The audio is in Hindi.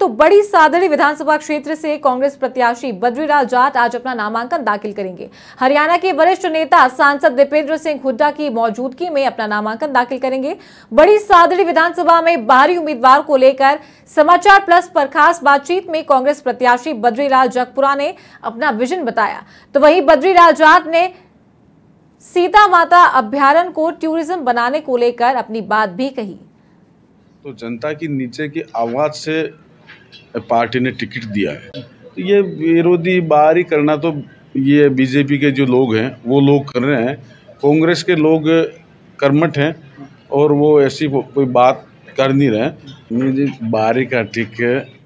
तो बड़ी सादड़ी विधानसभा क्षेत्र से कांग्रेस प्रत्याशी बद्रीलाल जाट आज अपना नामांकन दाखिल करेंगे हरियाणा के वरिष्ठ नेता सांसद दीपेंद्र सिंह हुड्डा की मौजूदगी में अपना नामांकन दाखिल करेंगे बड़ी सादड़ी विधानसभा में बाहरी उम्मीदवार को लेकर समाचार प्लस पर खास बातचीत में कांग्रेस प्रत्याशी बद्रीलाल जगपुरा ने अपना विजन बताया तो वही बद्रीलाल जाट ने सीता माता अभ्यारण को टूरिज्म बनाने को लेकर अपनी बात भी कही तो जनता की नीचे की आवाज से पार्टी ने टिकट दिया है तो ये विरोधी बाहरी करना तो ये बीजेपी के जो लोग हैं वो लोग कर रहे हैं कांग्रेस के लोग कर्मठ हैं और वो ऐसी कोई बात कर नहीं रहे बाहरी का टिकट